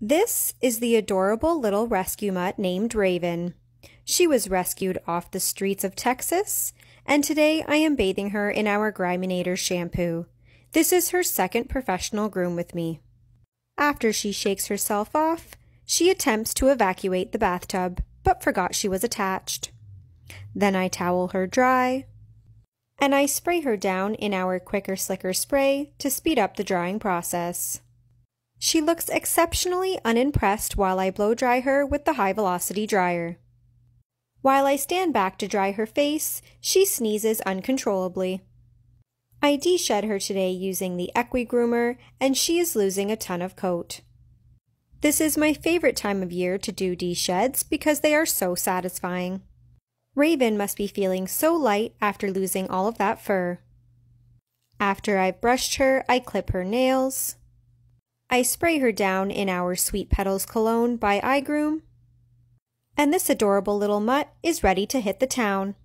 This is the adorable little rescue mutt named Raven. She was rescued off the streets of Texas, and today I am bathing her in our Griminator shampoo. This is her second professional groom with me. After she shakes herself off, she attempts to evacuate the bathtub, but forgot she was attached. Then I towel her dry, and I spray her down in our Quicker Slicker spray to speed up the drying process. She looks exceptionally unimpressed while I blow dry her with the high velocity dryer. While I stand back to dry her face, she sneezes uncontrollably. I de-shed her today using the Equi Groomer, and she is losing a ton of coat. This is my favorite time of year to do de-sheds because they are so satisfying. Raven must be feeling so light after losing all of that fur. After I've brushed her, I clip her nails. I spray her down in our Sweet Petals cologne by iGroom. And this adorable little mutt is ready to hit the town.